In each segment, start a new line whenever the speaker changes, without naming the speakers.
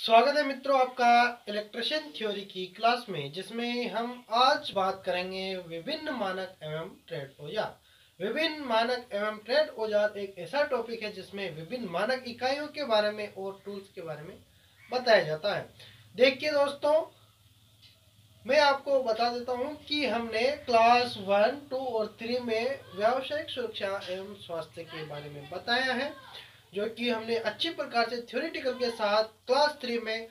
स्वागत है मित्रों आपका इलेक्ट्रिशियन थ्योरी की क्लास में जिसमें हम आज बात करेंगे विभिन्न मानक एवं ट्रेड औजार विभिन्न मानक एवं ट्रेड औजार एक ऐसा टॉपिक है जिसमें विभिन्न मानक इकाइयों के बारे में और टूल्स के बारे में बताया जाता है देखिए दोस्तों मैं आपको बता देता हूँ कि हमने क्लास वन टू और थ्री में व्यावसायिक सुरक्षा एवं स्वास्थ्य के बारे में बताया है जो कि हमने अच्छे प्रकार से थ्योरेटिकल के साथ क्लास थ्री में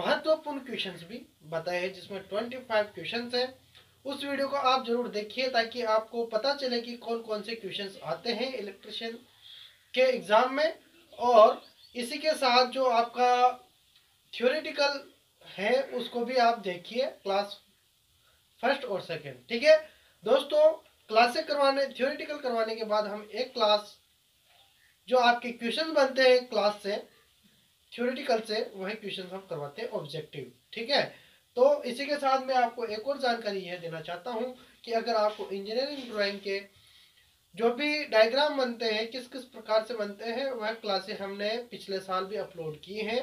महत्वपूर्ण क्वेश्चंस भी बताए हैं जिसमें ट्वेंटी फाइव क्वेश्चन है उस वीडियो को आप जरूर देखिए ताकि आपको पता चले कि कौन कौन से क्वेश्चन आते हैं इलेक्ट्रिशियन के एग्ज़ाम में और इसी के साथ जो आपका थ्योरेटिकल है उसको भी आप देखिए क्लास फर्स्ट और सेकेंड ठीक है दोस्तों क्लासें करवाने थ्योरेटिकल करवाने के बाद हम एक क्लास जो आपके क्वेश्चन बनते हैं क्लास से थ्योरेटिकल से वही क्वेश्चन हम करवाते हैं ऑब्जेक्टिव ठीक है तो इसी के साथ मैं आपको एक और जानकारी यह देना चाहता हूँ कि अगर आपको इंजीनियरिंग ड्राइंग के जो भी डायग्राम बनते हैं किस किस प्रकार से बनते हैं वह क्लासे हमने पिछले साल भी अपलोड की हैं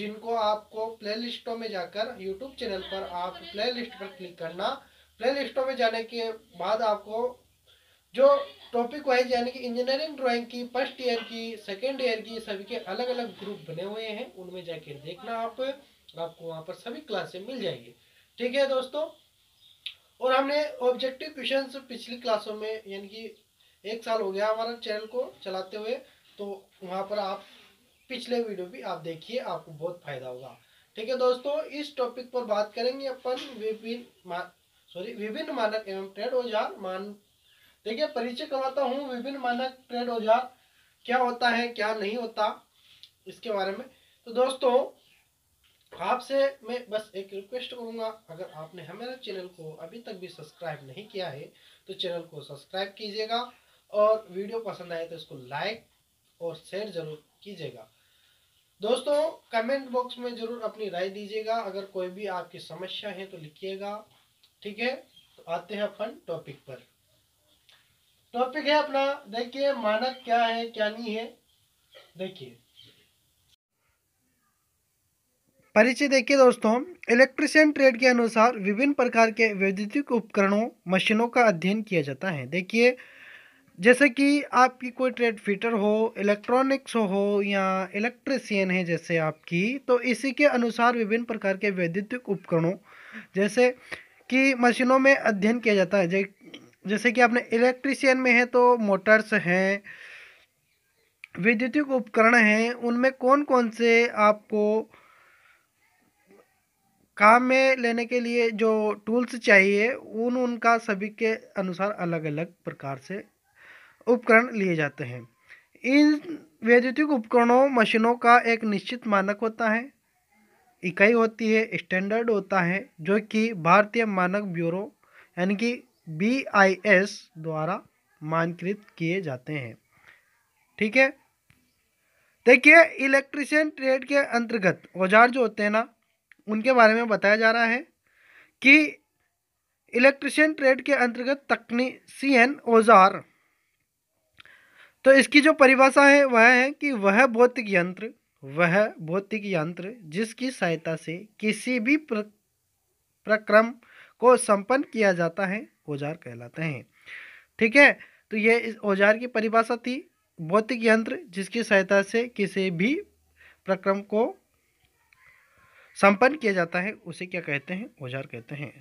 जिनको आपको प्ले लिस्टों में जाकर यूट्यूब चैनल पर आप प्ले लिस्ट पर क्लिक करना प्ले लिस्टों में जाने के बाद आपको जो टॉपिक वाइज यानी कि इंजीनियरिंग ड्राइंग की फर्स्ट ईयर की सेकेंड ईयर की सभी के अलग अलग ग्रुप बने हुए हैं उनमें जाके देखना आप आपको वहाँ पर सभी क्लासे मिल जाएगी ठीक है दोस्तों और हमने ऑब्जेक्टिव क्वेश्चन पिछली क्लासों में यानी कि एक साल हो गया हमारा चैनल को चलाते हुए तो वहाँ पर आप पिछले वीडियो भी आप देखिए आपको बहुत फायदा होगा ठीक है दोस्तों इस टॉपिक पर बात करेंगे अपन विभिन्न सॉरी विभिन्न मानक एवं ट्रेड औजार मान देखिए परिचय करवाता हूँ विभिन्न मानक ट्रेड औजार क्या होता है क्या नहीं होता इसके बारे में तो दोस्तों आपसे मैं बस एक रिक्वेस्ट करूँगा अगर आपने हमारे चैनल को अभी तक भी सब्सक्राइब नहीं किया है तो चैनल को सब्सक्राइब कीजिएगा और वीडियो पसंद आए तो इसको लाइक और शेयर जरूर कीजिएगा दोस्तों कमेंट बॉक्स में ज़रूर अपनी राय दीजिएगा अगर कोई भी आपकी समस्या है तो लिखिएगा ठीक है तो आते हैं अपन टॉपिक पर टॉपिक है अपना देखिए मानक क्या है क्या नहीं है देखिए परिचय देखिए दोस्तों इलेक्ट्रिशियन ट्रेड के अनुसार विभिन्न प्रकार के वैद्युतिक उपकरणों मशीनों का अध्ययन किया जाता है देखिए जैसे कि आपकी कोई ट्रेड फिटर हो इलेक्ट्रॉनिक्स हो या इलेक्ट्रिशियन है जैसे आपकी तो इसी के अनुसार विभिन्न प्रकार के वैद्युतिक उपकरणों जैसे कि मशीनों में अध्ययन किया जाता है जैसे कि आपने इलेक्ट्रिशियन में है तो मोटर्स हैं विद्युतिक उपकरण हैं उनमें कौन कौन से आपको काम में लेने के लिए जो टूल्स चाहिए उन उनका सभी के अनुसार अलग अलग प्रकार से उपकरण लिए जाते हैं इन वैद्युतिक उपकरणों मशीनों का एक निश्चित मानक होता है इकाई होती है स्टैंडर्ड होता है जो कि भारतीय मानक ब्यूरो यानी कि बी द्वारा मानकृत किए जाते हैं ठीक है देखिए इलेक्ट्रिशियन ट्रेड के अंतर्गत औजार जो होते हैं ना उनके बारे में बताया जा रहा है कि इलेक्ट्रिशियन ट्रेड के अंतर्गत तकनीसियन औजार तो इसकी जो परिभाषा है वह है कि वह भौतिक यंत्र वह भौतिक यंत्र जिसकी सहायता से किसी भी प्रक्रम को संपन्न किया जाता है औजार कहलाते हैं ठीक है तो यह इस औजार की परिभाषा थी भौतिक यंत्र जिसकी सहायता से किसी भी प्रक्रम को संपन्न किया जाता है उसे क्या कहते हैं औजार कहते हैं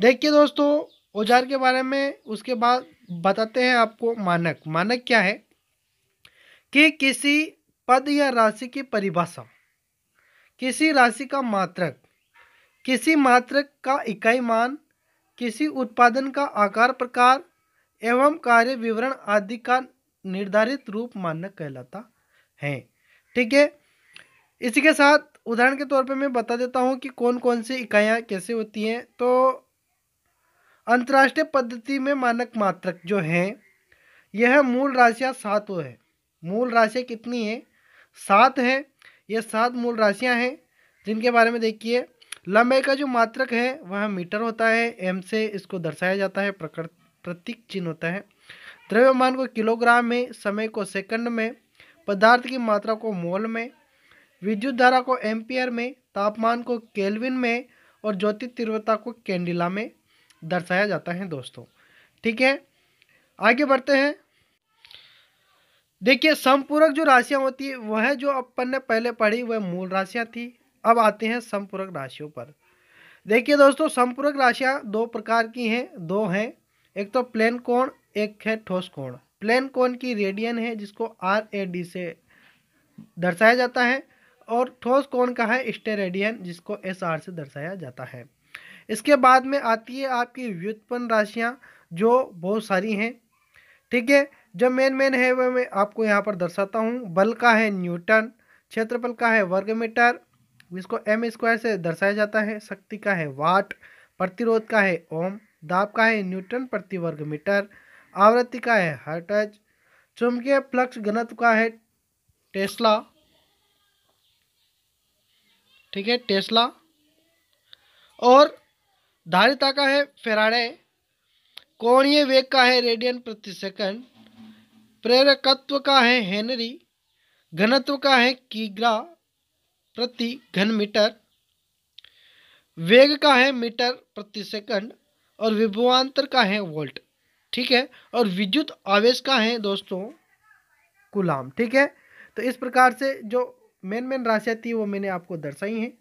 देखिए दोस्तों औजार के बारे में उसके बाद बताते हैं आपको मानक मानक क्या है कि किसी पद या राशि की परिभाषा किसी राशि का मात्रक किसी मात्रक का इकाई मान किसी उत्पादन का आकार प्रकार एवं कार्य विवरण आदि का निर्धारित रूप मानक कहलाता है ठीक है इसी के साथ उदाहरण के तौर पे मैं बता देता हूँ कि कौन कौन सी इकाइयाँ कैसे होती हैं तो अंतर्राष्ट्रीय पद्धति में मानक मात्रक जो हैं यह मूल राशियाँ सात है मूल राशियाँ कितनी हैं सात हैं यह सात मूल राशियाँ हैं जिनके बारे में देखिए लंबाई का जो मात्रक है वह मीटर होता है एम से इसको दर्शाया जाता है प्रतीक चिन्ह होता है द्रव्यमान को किलोग्राम में समय को सेकंड में पदार्थ की मात्रा को मोल में विद्युत धारा को एम्पियर में तापमान को केल्विन में और ज्योति तीव्रता को कैंडिला में दर्शाया जाता है दोस्तों ठीक है आगे बढ़ते हैं देखिए संपूरक जो राशियाँ होती है वह जो अपन ने पहले पढ़ी वह मूल राशियाँ थी अब आते हैं संपूरक राशियों पर देखिए दोस्तों संपूरक राशियाँ दो प्रकार की हैं दो हैं एक तो प्लेन कोण एक है ठोस कोण प्लेन कोण की रेडियन है जिसको आर ए डी से दर्शाया जाता है और ठोस कोण का है स्टे रेडियन जिसको एस आर से दर्शाया जाता है इसके बाद में आती है आपकी व्युत्पन्न राशियाँ जो बहुत सारी हैं ठीक है जो मेन मेन है वह मैं आपको यहाँ पर दर्शाता हूँ बल का है न्यूटन क्षेत्रफल का है वर्ग मीटर जिसको एम स्क्वायर से दर्शाया जाता है शक्ति का है वाट प्रतिरोध का है ओम दाब का है न्यूटन प्रति वर्ग मीटर आवृत्ति का है हर्टज चुंबकीय फ्लक्स घनत्व का है टेस्ला ठीक है टेस्ला और धारिता का है फेराडे कोणीय वेग का है रेडियन प्रति सेकंड प्रेरकत्व का है हेनरी घनत्व का है कीग्रा प्रति घन मीटर वेग का है मीटर प्रति सेकंड और विभवांतर का है वोल्ट ठीक है और विद्युत आवेश का है दोस्तों कुलाम ठीक है तो इस प्रकार से जो मेन मेन राशियाँ थी वो मैंने आपको दर्शाई हैं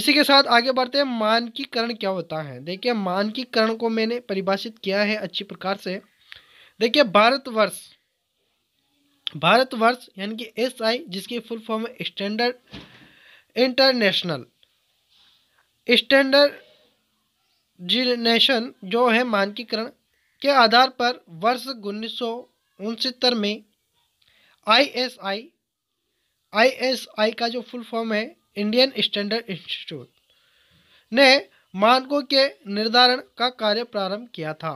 इसी के साथ आगे बढ़ते हैं मानकीकरण क्या होता है देखिए मानकीकरण को मैंने परिभाषित किया है अच्छी प्रकार से देखिए भारतवर्ष भारतवर्ष यानी कि एस आई जिसकी full form standard international standardisation जो है मानकीकरण के आधार पर वर्ष उन्नीस में आईएसआई आईएसआई का जो फुल फॉर्म है इंडियन स्टैंडर्ड इंस्टीट्यूट ने मानकों के निर्धारण का कार्य प्रारंभ किया था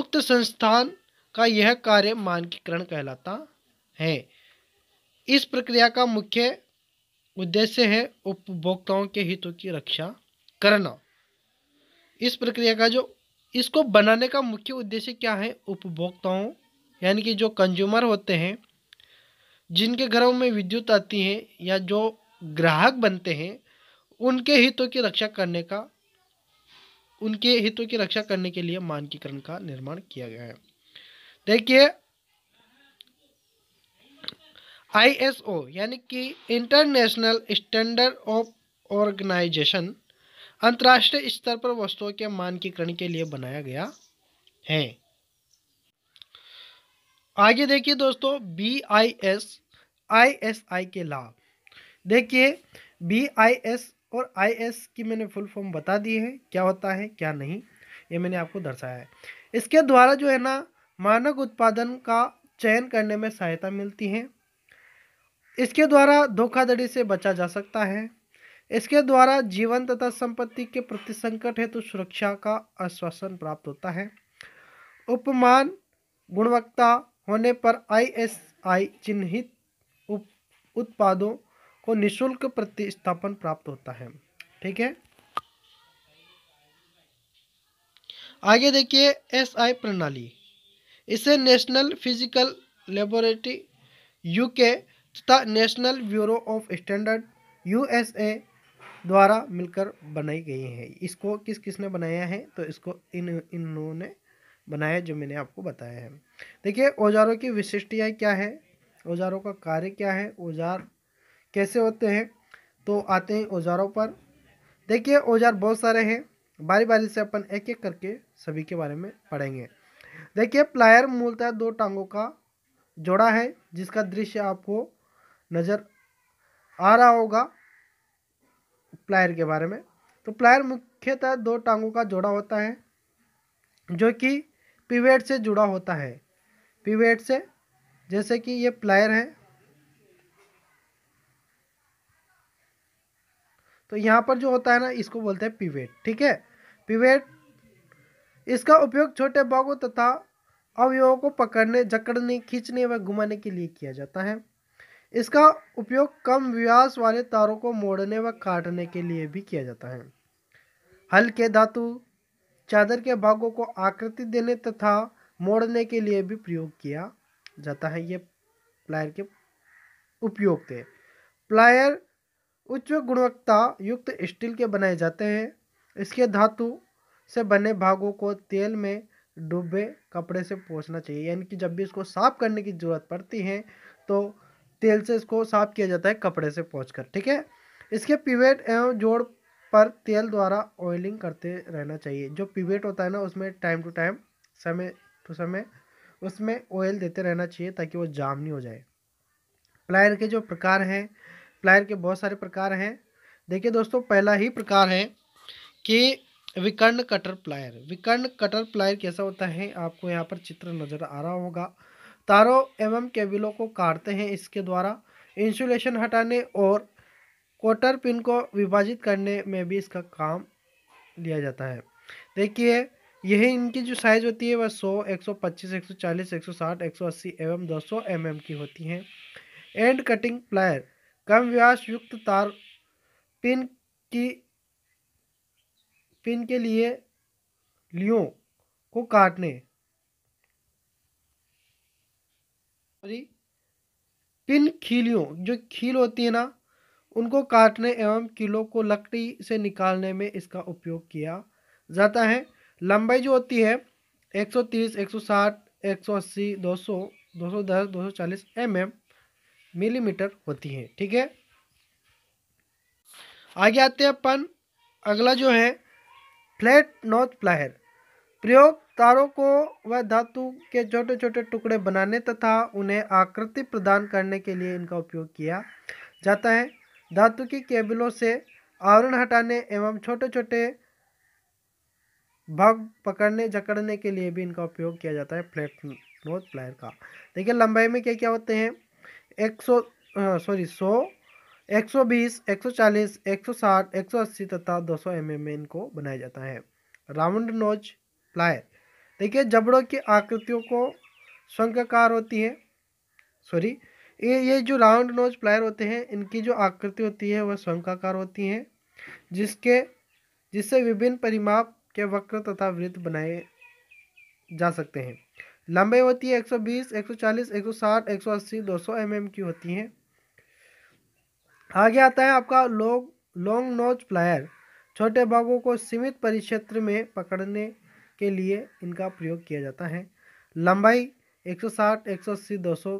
उक्त संस्थान का यह कार्य मानकीकरण कहलाता है इस प्रक्रिया का मुख्य उद्देश्य है उपभोक्ताओं के हितों की रक्षा करना इस प्रक्रिया का जो इसको बनाने का मुख्य उद्देश्य क्या है उपभोक्ताओं यानी कि जो कंज्यूमर होते हैं जिनके घरों में विद्युत आती है या जो ग्राहक बनते हैं उनके हितों की रक्षा करने का उनके हितों की रक्षा करने के लिए मानकीकरण का निर्माण किया गया है देखिए आईएसओ यानी कि इंटरनेशनल स्टैंडर्ड ऑफ ऑर्गेनाइजेशन अंतर्राष्ट्रीय स्तर पर वस्तुओं के मानकीकरण के लिए बनाया गया है आगे देखिए दोस्तों B I S I S I के लाभ देखिए बी आई एस और आई एस की मैंने फुल फॉर्म बता दी है क्या होता है क्या नहीं ये मैंने आपको दर्शाया है इसके द्वारा जो है ना मानक उत्पादन का चयन करने में सहायता मिलती है इसके द्वारा धोखाधड़ी से बचा जा सकता है इसके द्वारा जीवन तथा संपत्ति के प्रति संकट हेतु तो सुरक्षा का आश्वासन प्राप्त होता है उपमान गुणवत्ता होने पर आईएसआई चिन्हित उत्पादों को निशुल्क प्रतिस्थापन प्राप्त होता है ठीक है आगे देखिए एसआई प्रणाली इसे नेशनल फिजिकल लेबोरेटरी यूके तथा national bureau of standard USA द्वारा मिलकर बनाई गई है इसको किस किसने बनाया है तो इसको इन इन्होंने बनाया जो मैंने आपको बताया है देखिए औजारों की विशिष्टियाँ क्या है औजारों का कार्य क्या है औजार कैसे होते हैं तो आते हैं औजारों पर देखिए औजार बहुत सारे हैं बारी बारी से अपन एक एक करके सभी के बारे में पढ़ेंगे देखिए प्लायर मूलतः दो टांगों का जोड़ा है जिसका दृश्य आपको नज़र आ रहा होगा प्लायर के बारे में तो प्लायर मुख्यतः दो टांगों का जोड़ा होता है जो कि पिवेट से जुड़ा होता है पिवेट से जैसे कि ये प्लायर है तो यहाँ पर जो होता है ना इसको बोलते हैं पिवेट ठीक है पिवेट इसका उपयोग छोटे भागों तथा अवयवों को पकड़ने जकड़ने खींचने व घुमाने के लिए किया जाता है इसका उपयोग कम व्यास वाले तारों को मोड़ने व काटने के लिए भी किया जाता है हल्के धातु चादर के भागों को आकृति देने तथा मोड़ने के लिए भी प्रयोग किया जाता है ये प्लायर के उपयोग थे प्लायर उच्च गुणवत्ता युक्त स्टील के बनाए जाते हैं इसके धातु से बने भागों को तेल में डूबे कपड़े से पोसना चाहिए यानी कि जब भी इसको साफ करने की ज़रूरत पड़ती है तो तेल से इसको साफ किया जाता है कपड़े से पहुँच ठीक है इसके पिवेट एवं जोड़ पर तेल द्वारा ऑयलिंग करते रहना चाहिए जो पिवेट होता है ना उसमें टाइम टू टाइम समय टू समय उसमें ऑयल देते रहना चाहिए ताकि वो जाम नहीं हो जाए प्लायर के जो प्रकार हैं प्लायर के बहुत सारे प्रकार हैं देखिए दोस्तों पहला ही प्रकार है कि विकर्ण कटर प्लायर विकर्ण कटर प्लायर कैसा होता है आपको यहाँ पर चित्र नज़र आ रहा होगा तारों एवं केबिलों को काटते हैं इसके द्वारा इंसुलेशन हटाने और क्वार्टर पिन को विभाजित करने में भी इसका काम लिया जाता है देखिए यह इनकी जो साइज़ होती है वह 100, 125, 140, 160, 180 एवं 200 सौ mm की होती हैं एंड कटिंग प्लायर कम व्यास युक्त तार पिन की पिन के लिए लियो को काटने सॉरी पिन खीलियों जो खील होती है ना उनको काटने एवं कीलों को लकड़ी से निकालने में इसका उपयोग किया जाता है लंबाई जो होती है 130, 160, 180, 200, 210, 240 एमएम मिलीमीटर होती है ठीक है आगे आते हैं अपन अगला जो है फ्लैट नॉर्थ प्लायर प्रयोग तारों को वह धातु के छोटे छोटे टुकड़े बनाने तथा उन्हें आकृति प्रदान करने के लिए इनका उपयोग किया जाता है धातु की केबलों से आवरण हटाने एवं छोटे छोटे भाग पकड़ने जकड़ने के लिए भी इनका उपयोग किया जाता है फ्लैट नोज प्लायर का देखिए लंबाई में क्या क्या होते हैं एक सौ सॉरी सौ एक सौ बीस एक सौ चालीस एक सौ साठ एक सौ अस्सी तथा दो सौ एम एम में इनको बनाया जाता है राउंड नोज प्लायर देखिए जबड़ों की आकृतियों को शंकाकार होती है सॉरी ये ये जो राउंड नोज प्लायर होते हैं इनकी जो आकृति होती है वह शंकाकार होती है जिसके जिससे विभिन्न परिमाप के वक्र तथा वृत्त बनाए जा सकते हैं लंबाई होती है 120, 140, 160, 180, 200 mm की होती हैं आगे आता है आपका लॉन्ग लॉन्ग नोज प्लायर छोटे भागों को सीमित परिक्षेत्र में पकड़ने के लिए इनका प्रयोग किया जाता है लंबाई 160, 180, 200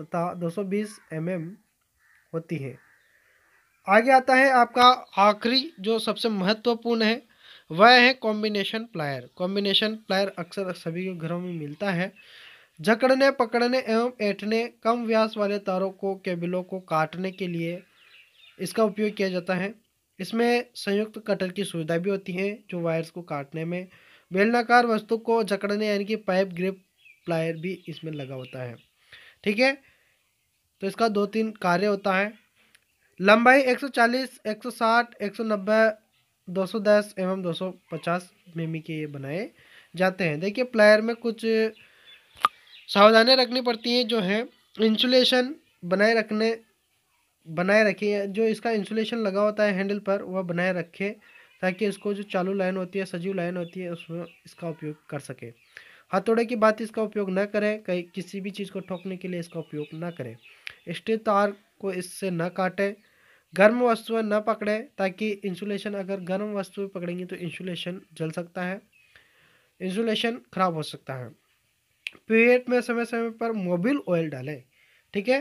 तथा 220 mm होती है आगे आता है आपका आखिरी जो सबसे महत्वपूर्ण है वह है कॉम्बिनेशन प्लायर कॉम्बिनेशन प्लायर अक्सर सभी के घरों में मिलता है जकड़ने पकड़ने एवं ऐठने कम व्यास वाले तारों को केबलों को काटने के लिए इसका उपयोग किया जाता है इसमें संयुक्त कटर की सुविधा भी होती है जो वायर्स को काटने में बेलनाकार वस्तु को जकड़ने यानी कि पाइप ग्रिप प्लायर भी इसमें लगा होता है ठीक है तो इसका दो तीन कार्य होता है लंबाई 140, 160, 190, 210 एवं 250 मिमी के ये बनाए जाते हैं देखिए प्लायर में कुछ सावधानियाँ रखनी पड़ती हैं जो है इंसुलेशन बनाए रखने बनाए रखे जो इसका इंसुलेशन लगा होता है हैंडल पर वह बनाए रखे ताकि इसको जो चालू लाइन होती है सजीव लाइन होती है उसमें इसका उपयोग कर सके हथौड़े की बात इसका उपयोग न करें कहीं किसी भी चीज़ को ठोकने के लिए इसका उपयोग न करें स्टील तार को इससे न काटें गर्म वस्तुएं न पकड़ें ताकि इंसुलेशन अगर गर्म वस्तुएं पकड़ेंगी तो इंसुलेशन जल सकता है इंसुलेशन खराब हो सकता है पीरियड में समय समय पर मोबिल ऑयल डालें ठीक है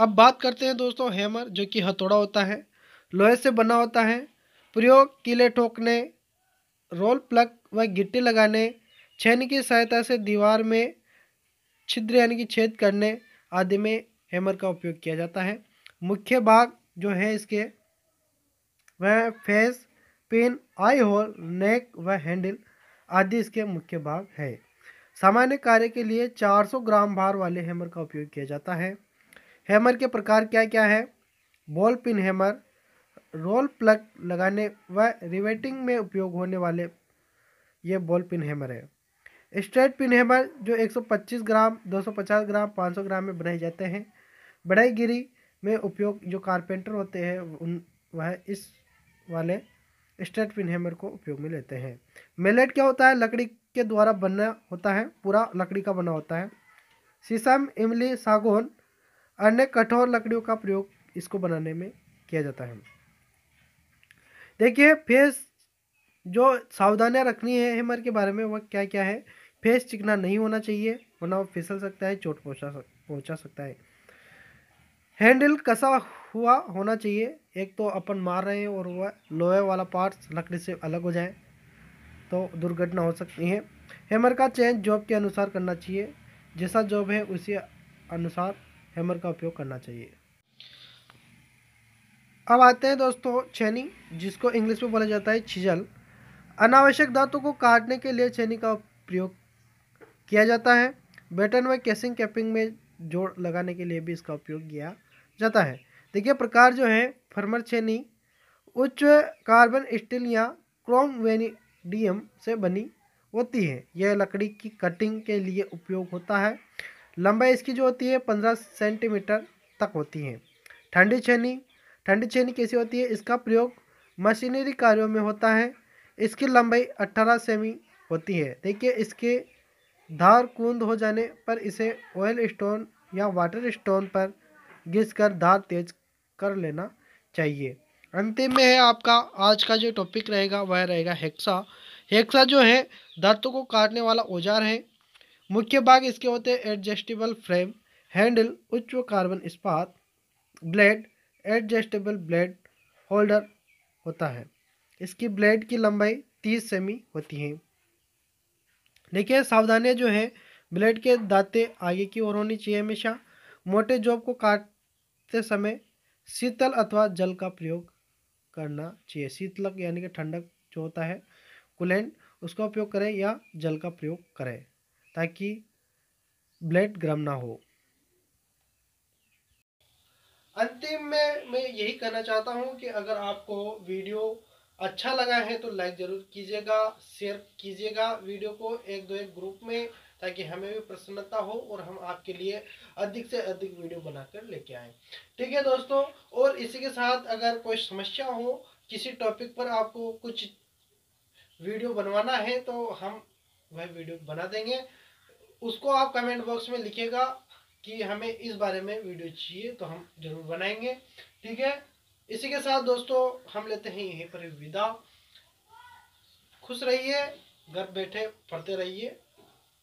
अब बात करते हैं दोस्तों हैमर जो कि हथौड़ा होता है लोहे से बना होता है प्रयोग कीले ठोकने रोल प्लग व गिट्टी लगाने छेन की सहायता से दीवार में छिद्र यानी कि छेद करने आदि में हैमर का उपयोग किया जाता है मुख्य भाग जो है इसके वह face pin eye hole neck व हैंडल आदि इसके मुख्य भाग है सामान्य कार्य के लिए 400 ग्राम भार वाले हैमर का उपयोग किया जाता है हैमर के प्रकार क्या क्या है ball pin hammer rawl plug लगाने व रिवेटिंग में उपयोग होने वाले ये बॉल पिन हैमर है स्ट्रेट पिन हैमर जो 125 ग्राम 250 ग्राम 500 ग्राम में बनाए जाते हैं बढ़ाई गिरी में उपयोग जो कारपेंटर होते हैं उन वह इस वाले स्ट्रेट पिन हैमर को उपयोग में लेते हैं मेलेट क्या होता है लकड़ी के द्वारा बना होता है पूरा लकड़ी का बना होता है शीशम इमली सागौन अन्य कठोर लकड़ियों का प्रयोग इसको बनाने में किया जाता है देखिए फेस जो सावधानियाँ रखनी है हेमर के बारे में वह क्या क्या है फेस चिकना नहीं होना चाहिए वरना वो फिसल सकता है चोट पहुँचा सक पहुँचा सकता है हैंडल कसा हुआ होना चाहिए एक तो अपन मार रहे हैं और वह लोहे वाला पार्ट्स लकड़ी से अलग हो जाए तो दुर्घटना हो सकती है हेमर का चयन जॉब के अनुसार करना चाहिए जैसा जॉब है उसी अनुसार हेमर का उपयोग करना चाहिए अब आते हैं दोस्तों छेनी जिसको इंग्लिश में बोला जाता है छिजल अनावश्यक दांतों को काटने के लिए छेनी का प्रयोग किया जाता है बैटन व केसिंग कैपिंग में जोड़ लगाने के लिए भी इसका उपयोग किया जाता है देखिए प्रकार जो है फर्मर छेनी उच्च कार्बन स्टील या क्रोम वेनिडियम से बनी होती है यह लकड़ी की कटिंग के लिए उपयोग होता है लंबाई इसकी जो होती है पंद्रह सेंटीमीटर तक होती है ठंडी छेनी ठंडी छेनी कैसी होती है इसका प्रयोग मशीनरी कार्यों में होता है इसकी लंबाई 18 सेमी होती है देखिए इसके धार कूंद हो जाने पर इसे ऑयल स्टोन या वाटर स्टोन पर घिस कर धार तेज कर लेना चाहिए अंतिम में है आपका आज का जो टॉपिक रहेगा वह रहेगा हेक्सा हेक्सा जो है दर्द को काटने वाला औजार है मुख्य भाग इसके होते हैं एडजस्टेबल फ्रेम हैंडल उच्च कार्बन इस्पात ब्लेड एडजस्टेबल ब्लेड होल्डर होता है इसकी ब्लेड की लंबाई तीस सेमी होती है देखिए सावधानियाँ जो है ब्लेड के दाते आगे की ओर होनी चाहिए हमेशा मोटे जॉब को काटते समय शीतल अथवा जल का प्रयोग करना चाहिए शीतलक यानी कि ठंडक जो होता है कुलेंट उसका उपयोग करें या जल का प्रयोग करें ताकि ब्लेड गर्म ना हो अंतिम में मैं यही कहना चाहता हूँ कि अगर आपको वीडियो अच्छा लगा है तो लाइक ज़रूर कीजिएगा शेयर कीजिएगा वीडियो को एक दो एक ग्रुप में ताकि हमें भी प्रसन्नता हो और हम आपके लिए अधिक से अधिक वीडियो बनाकर लेके आए ठीक है दोस्तों और इसी के साथ अगर कोई समस्या हो किसी टॉपिक पर आपको कुछ वीडियो बनवाना है तो हम वह वीडियो बना देंगे उसको आप कमेंट बॉक्स में लिखिएगा कि हमें इस बारे में वीडियो चाहिए तो हम जरूर बनाएंगे ठीक है इसी के साथ दोस्तों हम लेते हैं यहीं पर विदा खुश रहिए घर बैठे पढ़ते रहिए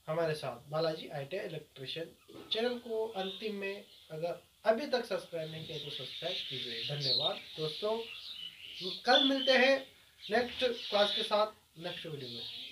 हमारे साथ Balaji I T electrician channel को अंतिम में अगर अभी तक सब्सक्राइब नहीं किया तो सब्सक्राइब कीजिए धन्यवाद दोस्तों कल मिलते हैं नेक्स्ट क्लास के साथ नेक्स्ट वीडियो में